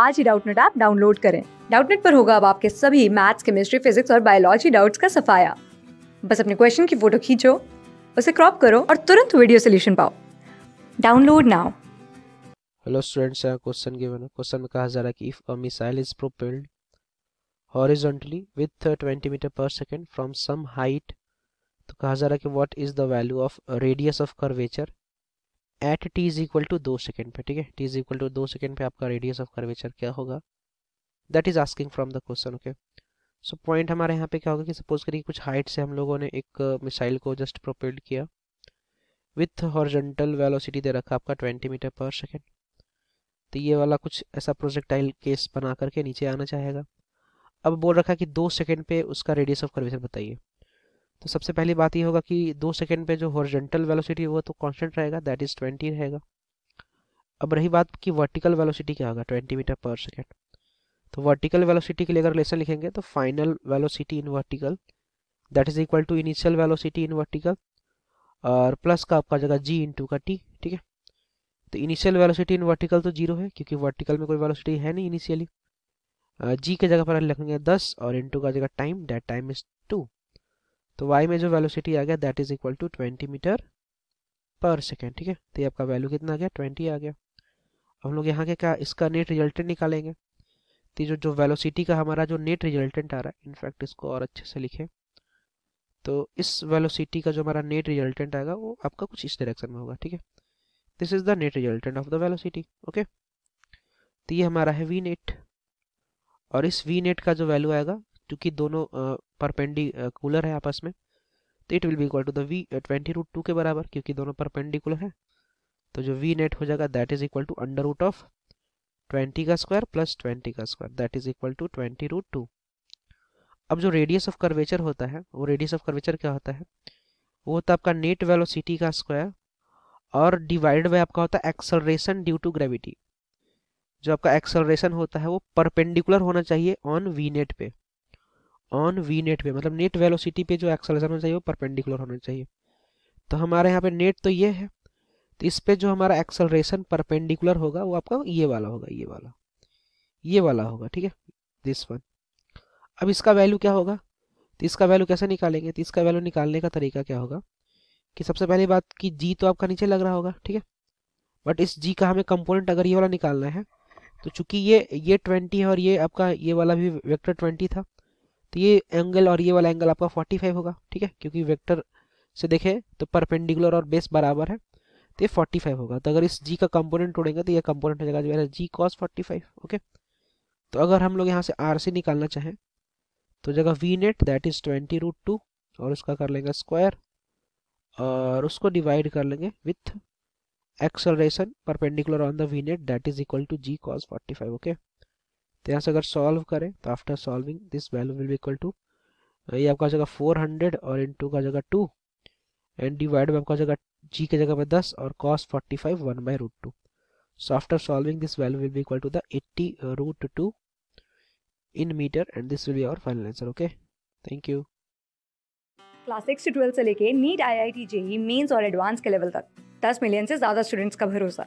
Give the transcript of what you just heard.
आज ही Doubtnut app download करें डाउटनेट पर होगा अब आपके सभी मैथ्स केमिस्ट्री फिजिक्स और बायोलॉजी डाउट्स का सफाया बस अपने क्वेश्चन की फोटो खींचो उसे क्रॉप करो और तुरंत वीडियो सोल्यूशन पाओ डाउनलोड नाउ हेलो स्टूडेंट्स यहाँ क्वेश्चन गिवन है क्वेश्चन में कहा जा रहा है कि if a missile is propelled horizontally with 20 metre per second from some height तो कहा जा रहा है कि what is the value of radius of curvature at T is equal to दो सेकेंड पे ठीक है टी इज इक्वल टू दो सेकेंड पे आपका रेडियस ऑफ कर्वेचर क्या होगा that is asking from the question okay so point हमारे यहाँ पे क्या होगा कि सपोज करिए कुछ हाइट से हम लोगों ने एक मिसाइल uh, को जस्ट प्रोपेल्ड किया विथ हॉर्जेंटल वेलोसिटी दे रखा आपका ट्वेंटी मीटर पर सेकेंड तो ये वाला कुछ ऐसा प्रोजेक्टाइल केस बना करके नीचे आना चाहेगा अब बोल रखा है कि दो सेकेंड पे उसका रेडियस ऑफ कर्वेचर बताइए तो सबसे पहली बात ये होगा कि दो सेकेंड पे जो हॉरिजेंटल वेलोसिटी होगा तो कांस्टेंट रहेगा दैट इज ट्वेंटी रहेगा अब रही बात कि वर्टिकल वेलोसिटी क्या होगा ट्वेंटी मीटर पर सेकेंड तो वर्टिकल वेलोसिटी के लिए अगर रिलेशन लिखेंगे तो final velocity in vertical that is equal to initial velocity in vertical और प्लस का आपका जगह जी टू का टी ठीक है तो इनिशियल वेलोसिटी इन वर्टिकल तो जीरो है क्योंकि वर्टिकल में कोई वेलोसिटी है नहीं इनिशियली जी के जगह पर लिखेंगे दस और इंटू का जगह टाइम डेट टाइम इज टू तो वाई में जो वेलोसिटी आ गया that is equal to twenty metre per second ठीक है तो ये आपका वैल्यू कितना आ गया ट्वेंटी आ गया हम लोग यहाँ के क्या इसका नेट रिजल्टेंट निकालेंगे तो जो जो वेलोसिटी का हमारा जो नेट रिजल्टेंट आ रहा है इनफैक्ट इसको और अच्छे से लिखें तो इस वेलोसिटी का जो हमारा नेट रिजल्टेंट आएगा वो आपका कुछ इस डायरेक्शन में होगा ठीक है this is the net resultant of the velocity okay तो ये हमारा है वी नेट और इस वी नेट का जो वैल्यू आएगा क्योंकि दोनों परपेंडिकुलर है आपस में तो it will be equal to the V twenty root two के बराबर क्योंकि दोनों परपेंडिकुलर है तो जो वी नेट हो जाएगा that is equal to under root of twenty का स्क्वायर प्लस ट्वेंटी का square that is equal to twenty root two अब जो रेडियस ऑफ कर्वेचर होता है वो रेडियस ऑफ कर्वेचर क्या होता है वो होता है आपका नेट वेलोसिटी का स्क्वायर और डिवाइड बाय आपका होता है एक्सलरेशन ड्यू टू ग्रेविटी जो आपका एक्सलरेशन होता है वो परपेंडिकुलर होना चाहिए ऑन वी नेट पे ऑन वी नेट पे मतलब नेट वेलोसिटी पे जो एक्सलेशन होना चाहिए वो परपेंडिकुलर होना चाहिए तो हमारे यहाँ पे नेट तो ये है तो इस पे जो हमारा एक्सलरेशन परपेंडिकुलर होगा वो आपका ये वाला होगा ये वाला ये वाला होगा ठीक है दिस वन अब इसका वैल्यू क्या होगा तो इसका वैल्यू कैसे निकालेंगे तो इसका वैल्यू निकालने का तरीका क्या होगा कि सबसे पहली बात कि जी तो आपका नीचे लग रहा होगा ठीक है बट इस जी का हमें कंपोनेंट अगर ये वाला निकालना है तो चूंकि ये ये ट्वेंटी है और ये आपका ये वाला भी वेक्टर ट्वेंटी था तो ये एंगल और ये वाला एंगल आपका 45 होगा ठीक है क्योंकि वेक्टर से देखें तो परपेंडिकुलर और बेस बराबर है तो ये फाइव होगा तो अगर इस जी का कंपोनेंट तोड़ेंगे तो ये कंपोनेंट हो जाएगा जो है जी कॉस फाइव ओके तो अगर हम लोग यहाँ से आर सी निकालना चाहें तो जगह V net that is twenty root two और उसका कर लेंगे स्क्वायर और उसको डिवाइड कर लेंगे with acceleration perpendicular on the V net that is equal to G cos five okay तो यहाँ से अगर सॉल्व करें तो after solving this value will be equal to ये आपका जगह जाएगा फोर हंड्रेड और इन टू का जगह टू एंड डिवाइड में आपका जगह जी के जगह में दस और cos forty five one by root two so after solving this value will be equal to the eighty root two in metre and this will be our final answer okay thank you class six से twelfth से लेके NEET I I T JEE mains और advance के level तक दस million से ज़्यादा students का भरोसा